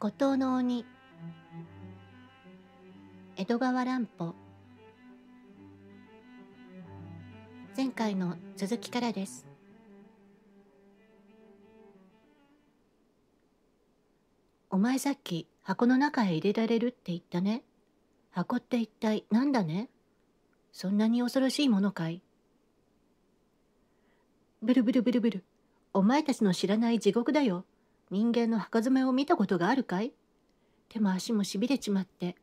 孤島の鬼江戸川乱歩前回の続きからですお前さっき箱の中へ入れられるって言ったね箱って一体何だねそんなに恐ろしいものかいブルブルブルブルお前たちの知らない地獄だよ人間の墓詰めを見たことがあるかい手も足もしびれちまって。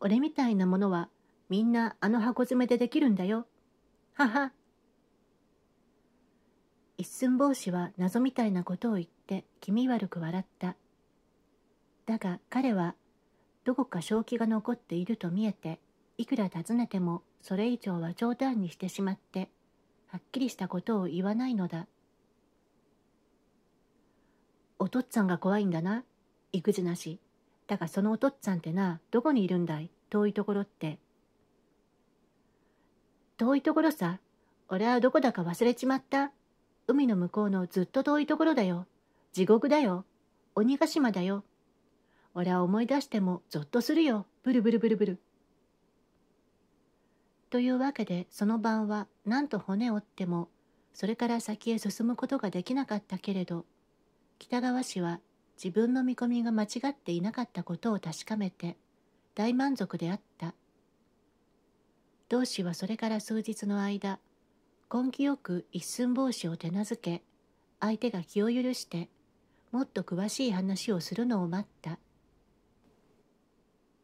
俺みたいなものはみんなあの箱詰めでできるんだよ。はは。一寸法師は謎みたいなことを言って気味悪く笑った。だが彼はどこか正気が残っていると見えていくら尋ねてもそれ以上は冗談にしてしまってはっきりしたことを言わないのだ。おとっつぁんが怖いんだな育児なしだがそのおとっつぁんってなどこにいるんだい遠いところって遠いところさ俺はどこだか忘れちまった海の向こうのずっと遠いところだよ地獄だよ鬼ヶ島だよ俺は思い出してもぞっとするよブルブルブルブルというわけでその晩はなんと骨折ってもそれから先へ進むことができなかったけれど北川氏は自分の見込みが間違っていなかったことを確かめて大満足であった同氏はそれから数日の間根気よく一寸法師を手なずけ相手が気を許してもっと詳しい話をするのを待った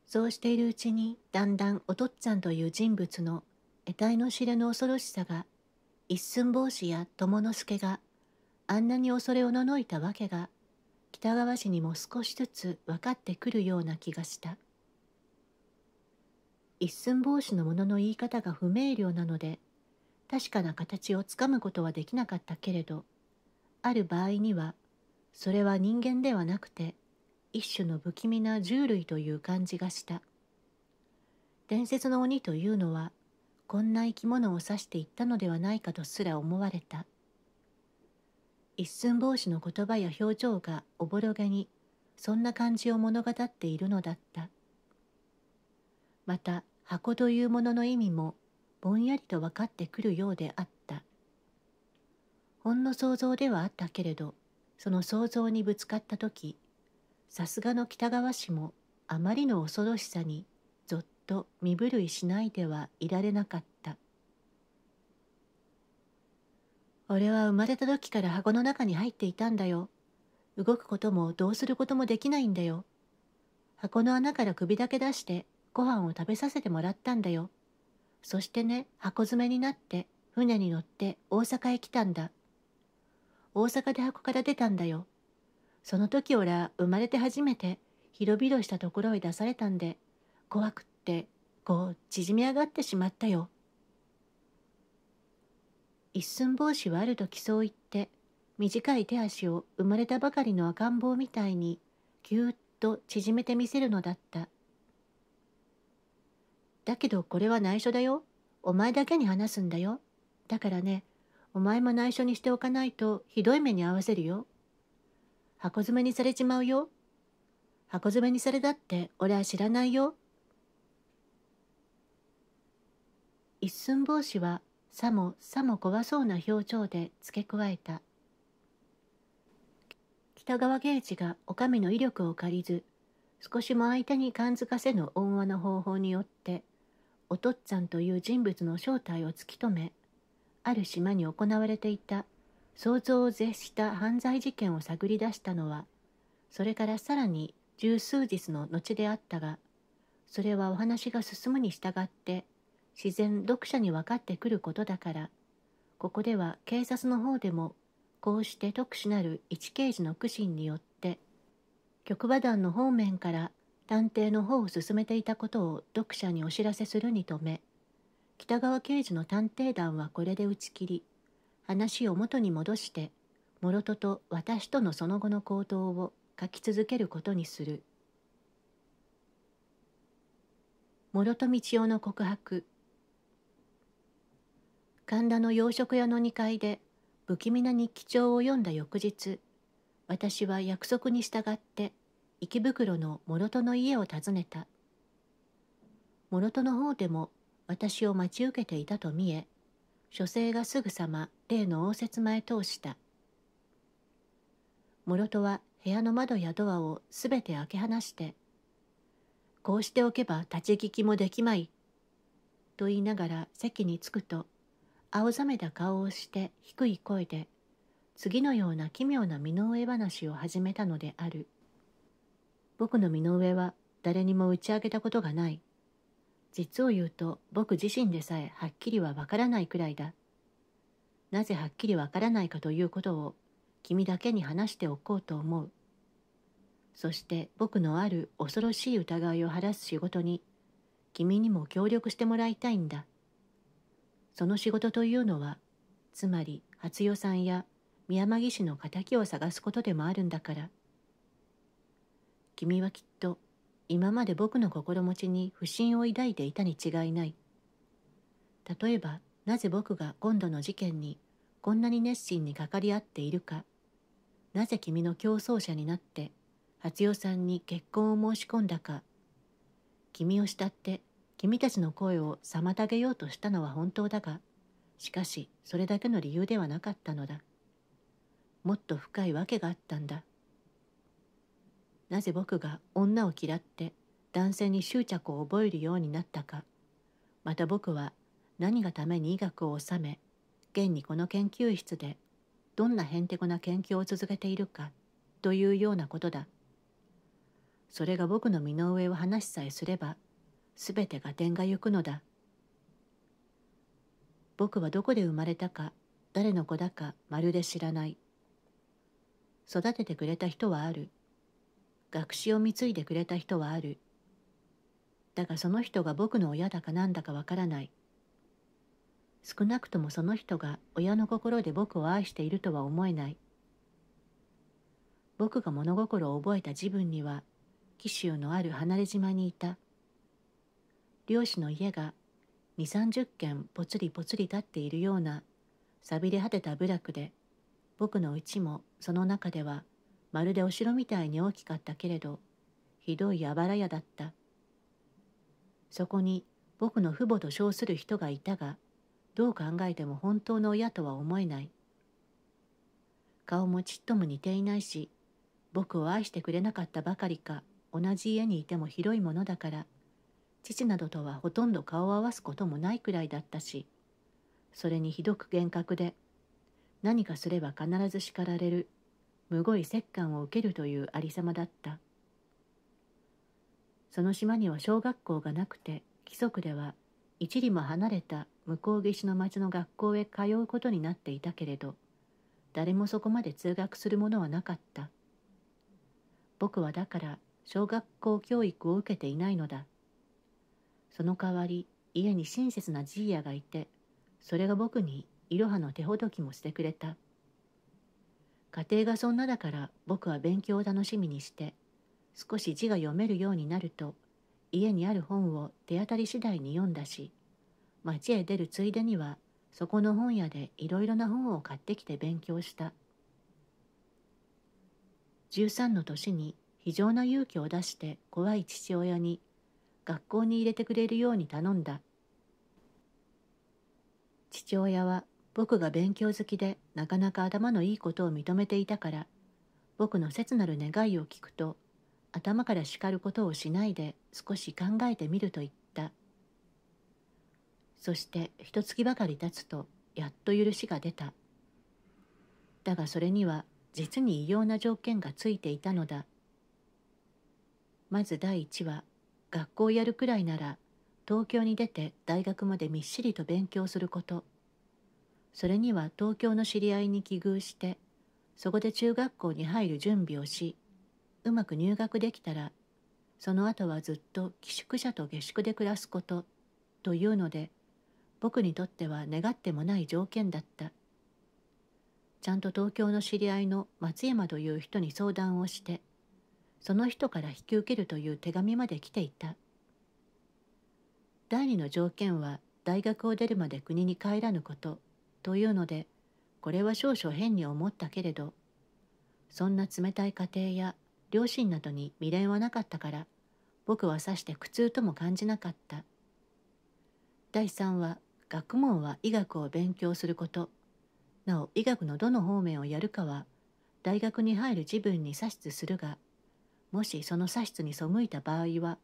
そうしているうちにだんだんおとっちゃんという人物の得体の知れぬ恐ろしさが一寸法師や友之助があんなに恐れおののいたわけが北川氏にも少しずつ分かってくるような気がした一寸法師のものの言い方が不明瞭なので確かな形をつかむことはできなかったけれどある場合にはそれは人間ではなくて一種の不気味な獣類という感じがした伝説の鬼というのはこんな生き物を指していったのではないかとすら思われた一寸法師の言葉や表情がおぼろげにそんな感じを物語っているのだったまた箱というものの意味もぼんやりと分かってくるようであったほんの想像ではあったけれどその想像にぶつかった時さすがの北川氏もあまりの恐ろしさにぞっと身震いしないではいられなかった俺は生まれた時から箱の中に入っていたんだよ。動くこともどうすることもできないんだよ。箱の穴から首だけ出してご飯を食べさせてもらったんだよ。そしてね、箱詰めになって船に乗って大阪へ来たんだ。大阪で箱から出たんだよ。その時俺は生まれて初めて広々したところへ出されたんで、怖くってこう縮み上がってしまったよ。一寸法師はある時そう言って短い手足を生まれたばかりの赤ん坊みたいにぎゅーっと縮めてみせるのだっただけどこれは内緒だよお前だけに話すんだよだからねお前も内緒にしておかないとひどい目に遭わせるよ箱詰めにされちまうよ箱詰めにされたって俺は知らないよ一寸法師はさもさも怖そうな表情で付け加えた北川刑事がお上の威力を借りず少しも相手に感づかせぬ恩和の方法によってお父っつぁんという人物の正体を突き止めある島に行われていた想像を絶した犯罪事件を探り出したのはそれからさらに十数日の後であったがそれはお話が進むに従って自然読者に分かってくることだからここでは警察の方でもこうして特殊なる一刑事の苦心によって局場団の方面から探偵の方を進めていたことを読者にお知らせするにとめ北川刑事の探偵団はこれで打ち切り話を元に戻して諸戸と私とのその後の行動を書き続けることにする諸戸道夫の告白神田の洋食屋の2階で不気味な日記帳を読んだ翌日私は約束に従って池袋の諸戸の家を訪ねた諸戸の方でも私を待ち受けていたと見え書生がすぐさま例の応接前通した諸戸は部屋の窓やドアをすべて開け放して「こうしておけば立ち聞きもできまい」と言いながら席に着くと青ざめた顔をして低い声で次のような奇妙な身の上話を始めたのである。僕の身の上は誰にも打ち明けたことがない。実を言うと僕自身でさえはっきりはわからないくらいだ。なぜはっきりわからないかということを君だけに話しておこうと思う。そして僕のある恐ろしい疑いを晴らす仕事に君にも協力してもらいたいんだ。その仕事というのはつまり初代さんや宮間岸の敵を探すことでもあるんだから君はきっと今まで僕の心持ちに不信を抱いていたに違いない例えばなぜ僕が今度の事件にこんなに熱心にかかり合っているかなぜ君の競争者になって初代さんに結婚を申し込んだか君を慕って君たちの声を妨げようとしたのは本当だが、しかしそれだけの理由ではなかったのだ。もっと深い訳があったんだ。なぜ僕が女を嫌って男性に執着を覚えるようになったか、また僕は何がために医学を治め、現にこの研究室でどんなへんてこな研究を続けているかというようなことだ。それが僕の身の上を話しさえすればすべてが点が行くのだ僕はどこで生まれたか誰の子だかまるで知らない育ててくれた人はある学士を貢いでくれた人はあるだがその人が僕の親だかなんだかわからない少なくともその人が親の心で僕を愛しているとは思えない僕が物心を覚えた自分には紀州のある離れ島にいた漁師の家が二三十軒ぽつりぽつり立っているようなさびれ果てた部落で僕の家もその中ではまるでお城みたいに大きかったけれどひどいあばら屋だったそこに僕の父母と称する人がいたがどう考えても本当の親とは思えない顔もちっとも似ていないし僕を愛してくれなかったばかりか同じ家にいても広いものだから父などとはほとんど顔を合わすこともないくらいだったしそれにひどく厳格で何かすれば必ず叱られるむごい折檻を受けるというありさまだったその島には小学校がなくて規則では一里も離れた向こう岸の町の学校へ通うことになっていたけれど誰もそこまで通学するものはなかった僕はだから小学校教育を受けていないのだその代わり家に親切なじいやがいてそれが僕にいろはの手ほどきもしてくれた家庭がそんなだから僕は勉強を楽しみにして少し字が読めるようになると家にある本を手当たり次第に読んだし町へ出るついでにはそこの本屋でいろいろな本を買ってきて勉強した13の年に非常な勇気を出して怖い父親に学校に入れてくれるように頼んだ父親は僕が勉強好きでなかなか頭のいいことを認めていたから僕の切なる願いを聞くと頭から叱ることをしないで少し考えてみると言ったそして一月ばかり経つとやっと許しが出ただがそれには実に異様な条件がついていたのだまず第一は学校やるくらいなら東京に出て大学までみっしりと勉強することそれには東京の知り合いに奇遇してそこで中学校に入る準備をしうまく入学できたらその後はずっと寄宿舎と下宿で暮らすことというので僕にとっては願ってもない条件だったちゃんと東京の知り合いの松山という人に相談をしてその人から引き受けるという手紙まで来ていた第二の条件は大学を出るまで国に帰らぬことというのでこれは少々変に思ったけれどそんな冷たい家庭や両親などに未練はなかったから僕はさして苦痛とも感じなかった第3は学問は医学を勉強することなお医学のどの方面をやるかは大学に入る自分に指図するがもしその差室に背いた場合は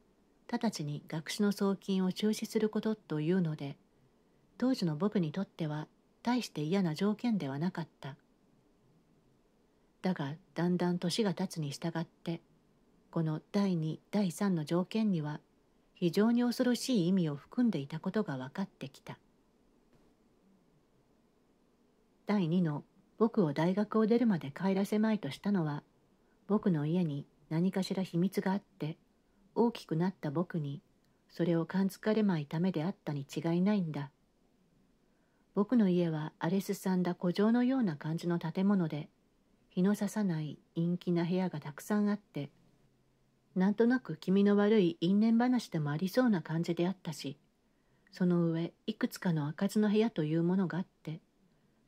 直ちに学士の送金を中止することというので当時の僕にとっては大して嫌な条件ではなかっただがだんだん年が経つに従ってこの第2第3の条件には非常に恐ろしい意味を含んでいたことが分かってきた第2の僕を大学を出るまで帰らせまいとしたのは僕の家に何かしら秘密があって大きくなった僕にそれを感づかれまいためであったに違いないんだ僕の家は荒れすさんだ古城のような感じの建物で日のささない陰気な部屋がたくさんあってなんとなく気味の悪い因縁話でもありそうな感じであったしその上いくつかの開かずの部屋というものがあって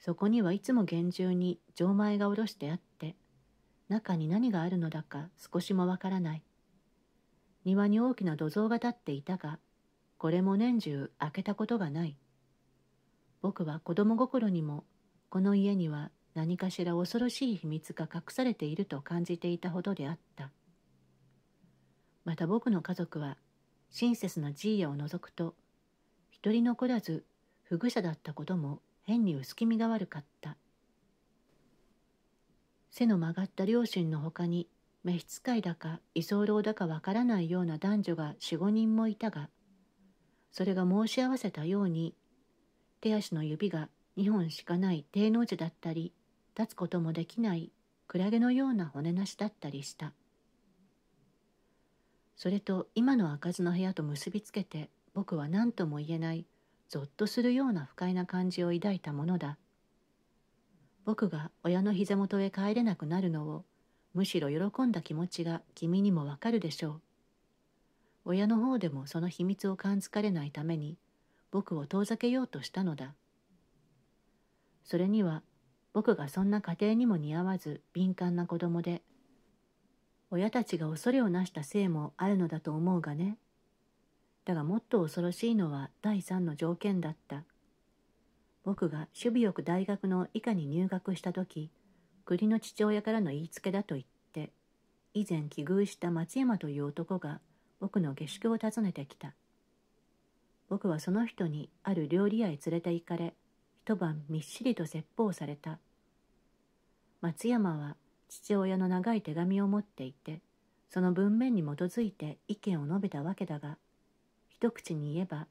そこにはいつも厳重に錠前が下ろしてあって中に何があるのだか少しもわからない。庭に大きな土蔵が立っていたが、これも年中開けたことがない。僕は子供心にも、この家には何かしら恐ろしい秘密が隠されていると感じていたほどであった。また僕の家族は、親切なじいやを除くと、一人残らず不具者だったことも変に薄気味が悪かった。背の曲がった両親のほかに召使いだか居候だかわからないような男女が四五人もいたがそれが申し合わせたように手足の指が2本しかない低の字だったり立つこともできないクラゲのような骨なしだったりしたそれと今の開かずの部屋と結びつけて僕は何とも言えないぞっとするような不快な感じを抱いたものだ僕が親の膝元へ帰れなくなるのをむしろ喜んだ気持ちが君にもわかるでしょう。親の方でもその秘密を感づかれないために僕を遠ざけようとしたのだ。それには僕がそんな家庭にも似合わず敏感な子供で親たちが恐れをなしたせいもあるのだと思うがね。だがもっと恐ろしいのは第三の条件だった。僕が守備よく大学の以下に入学した時栗の父親からの言いつけだと言って以前奇遇した松山という男が僕の下宿を訪ねてきた僕はその人にある料理屋へ連れて行かれ一晩みっしりと説法された松山は父親の長い手紙を持っていてその文面に基づいて意見を述べたわけだが一口に言えば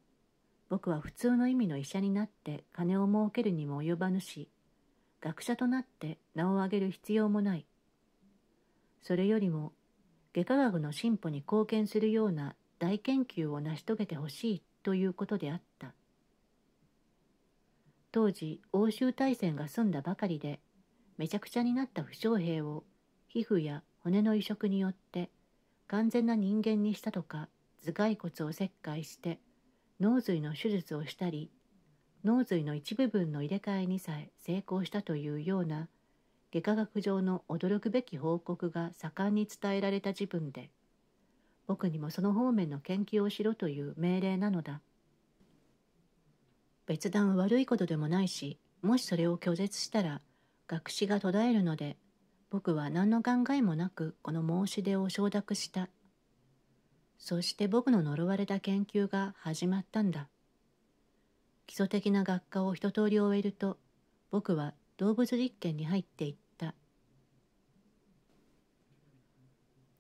僕は普通の意味の医者になって金を儲けるにも及ばぬし、学者となって名を上げる必要もない。それよりも、外科学の進歩に貢献するような大研究を成し遂げてほしいということであった。当時、欧州大戦が済んだばかりで、めちゃくちゃになった負傷兵を皮膚や骨の移植によって完全な人間にしたとか頭蓋骨を切開して脳髄の手術をしたり脳髄の一部分の入れ替えにさえ成功したというような外科学上の驚くべき報告が盛んに伝えられた自分で僕にもその方面の研究をしろという命令なのだ別段は悪いことでもないしもしそれを拒絶したら学士が途絶えるので僕は何の考えもなくこの申し出を承諾したそして僕の呪われた研究が始まったんだ。基礎的な学科を一通り終えると、僕は動物実験に入っていった。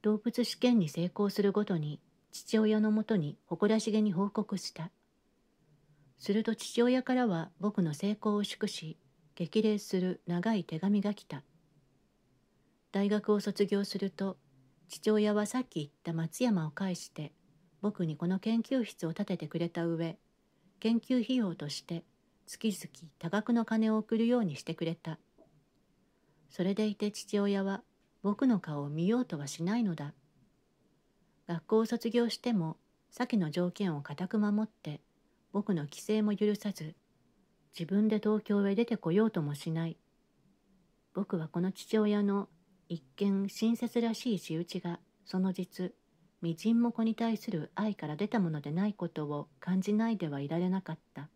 動物試験に成功するごとに、父親のもとに誇らしげに報告した。すると父親からは僕の成功を祝し、激励する長い手紙が来た。大学を卒業すると、父親はさっき言った松山を介して僕にこの研究室を建ててくれた上研究費用として月々多額の金を送るようにしてくれたそれでいて父親は僕の顔を見ようとはしないのだ学校を卒業しても先の条件を固く守って僕の規制も許さず自分で東京へ出てこようともしない僕はこの父親の一見親切らしい仕打ちがその実みじんも子に対する愛から出たものでないことを感じないではいられなかった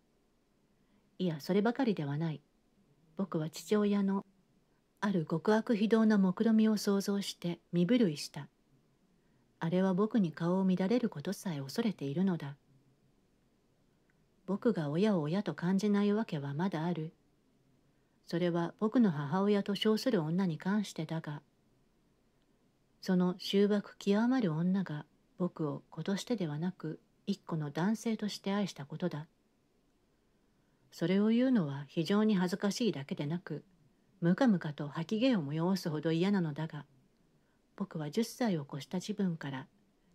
いやそればかりではない僕は父親のある極悪非道な目論みを想像して身震いしたあれは僕に顔を乱れることさえ恐れているのだ僕が親を親と感じないわけはまだあるそれは僕の母親と称する女に関してだが、その終幕極まる女が僕を子としてではなく一個の男性として愛したことだ。それを言うのは非常に恥ずかしいだけでなく、ムカムカと吐き気を催すほど嫌なのだが、僕は10歳を越した自分から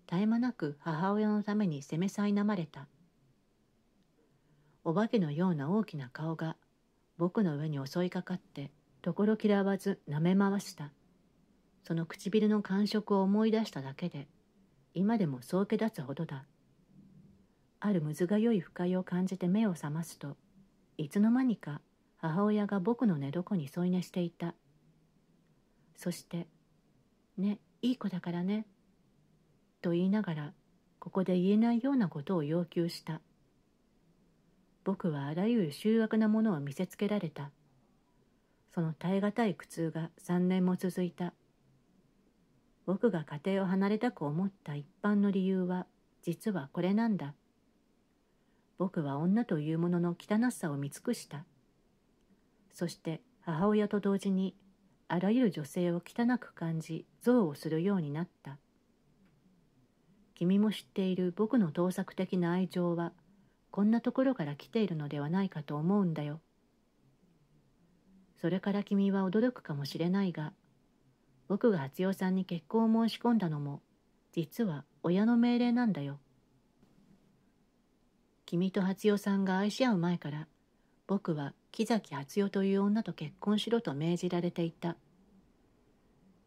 絶え間なく母親のために責めさいなまれた。お化けのような大きな顔が僕の上に襲いかかってところ嫌わず舐め回したその唇の感触を思い出しただけで今でもそうけ立つほどだあるむずがよい不快を感じて目を覚ますといつの間にか母親が僕の寝床に添い寝していたそして「ねいい子だからね」と言いながらここで言えないようなことを要求した僕はあらゆる醜悪なものを見せつけられた。その耐え難い苦痛が3年も続いた。僕が家庭を離れたく思った一般の理由は、実はこれなんだ。僕は女というものの汚さを見尽くした。そして母親と同時に、あらゆる女性を汚く感じ、憎悪するようになった。君も知っている僕の盗作的な愛情は、こんなところから来ているのではないかと思うんだよ。それから君は驚くかもしれないが、僕が初代さんに結婚を申し込んだのも、実は親の命令なんだよ。君と初代さんが愛し合う前から、僕は木崎初代という女と結婚しろと命じられていた。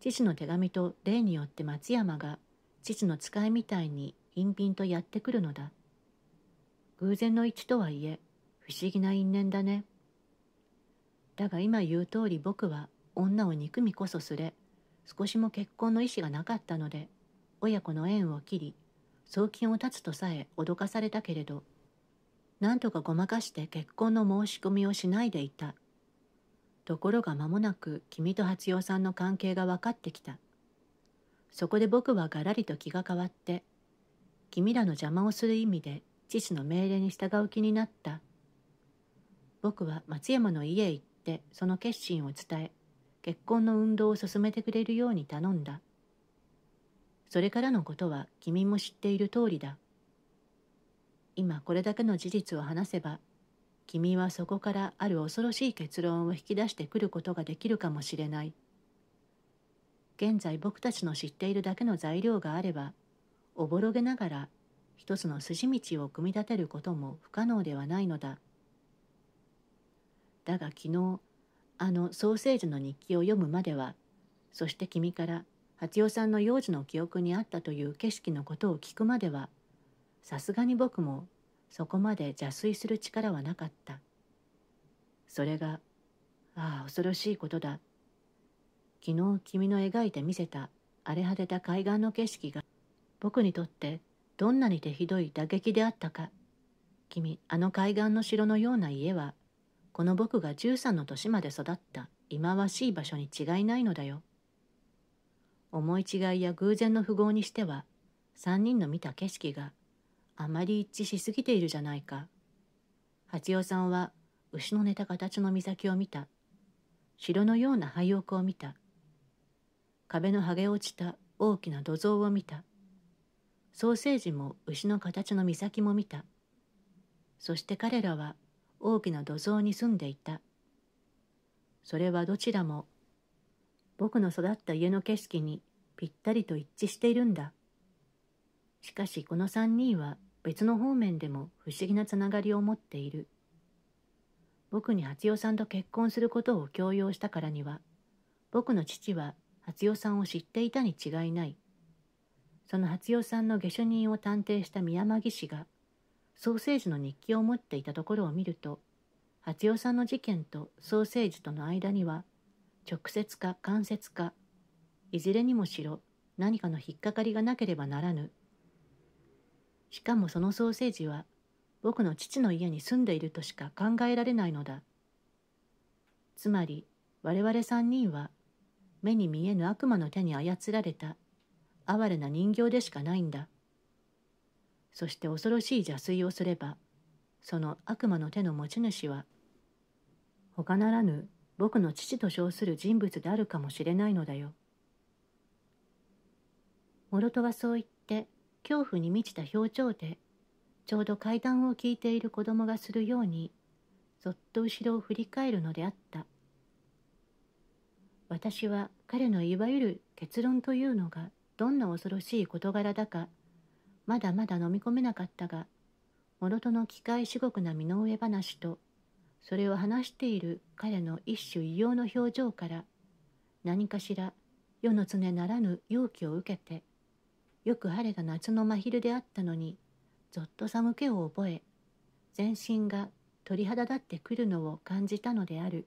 父の手紙と例によって松山が父の使いみたいに貧品とやってくるのだ。偶然の一致とはいえ不思議な因縁だねだが今言う通り僕は女を憎みこそすれ少しも結婚の意思がなかったので親子の縁を切り送金を断つとさえ脅かされたけれどなんとかごまかして結婚の申し込みをしないでいたところが間もなく君と初代さんの関係が分かってきたそこで僕はがらりと気が変わって君らの邪魔をする意味で父の命令に従う気になった僕は松山の家へ行ってその決心を伝え結婚の運動を進めてくれるように頼んだそれからのことは君も知っている通りだ今これだけの事実を話せば君はそこからある恐ろしい結論を引き出してくることができるかもしれない現在僕たちの知っているだけの材料があればおぼろげながら一つの筋道を組み立てることも不可能ではないのだ。だが昨日、あのソーセージの日記を読むまでは、そして君から八代さんの幼児の記憶にあったという景色のことを聞くまでは、さすがに僕もそこまで邪推する力はなかった。それが、ああ恐ろしいことだ。昨日君の描いて見せた荒れ果てた海岸の景色が僕にとってどんなに手ひどい打撃であったか君あの海岸の城のような家はこの僕が13の年まで育った忌まわしい場所に違いないのだよ思い違いや偶然の符号にしては3人の見た景色があまり一致しすぎているじゃないか八代さんは牛の寝た形の岬を見た城のような廃屋を見た壁の剥げ落ちた大きな土蔵を見たソーセージも牛の形の岬も見たそして彼らは大きな土蔵に住んでいたそれはどちらも僕の育った家の景色にぴったりと一致しているんだしかしこの三人は別の方面でも不思議なつながりを持っている僕に初代さんと結婚することを強要したからには僕の父は初代さんを知っていたに違いないその初代さんの下手人を探偵した宮間義士がソーセージの日記を持っていたところを見ると初代さんの事件とソーセージとの間には直接か間接かいずれにもしろ何かの引っかかりがなければならぬしかもそのソーセージは僕の父の家に住んでいるとしか考えられないのだつまり我々3人は目に見えぬ悪魔の手に操られた哀れな人形でしかないんだ。そして恐ろしい邪推をすれば、その悪魔の手の持ち主は、他ならぬ僕の父と称する人物であるかもしれないのだよ。モロトはそう言って恐怖に満ちた表情でちょうど階段を聞いている子供がするようにそっと後ろを振り返るのであった私は彼のいわゆる結論というのがどんな恐ろしい事柄だかまだまだ飲み込めなかったが諸戸の機械至極な身の上話とそれを話している彼の一種異様の表情から何かしら世の常ならぬ容器を受けてよく晴れた夏の真昼であったのにぞっと寒気を覚え全身が鳥肌立ってくるのを感じたのである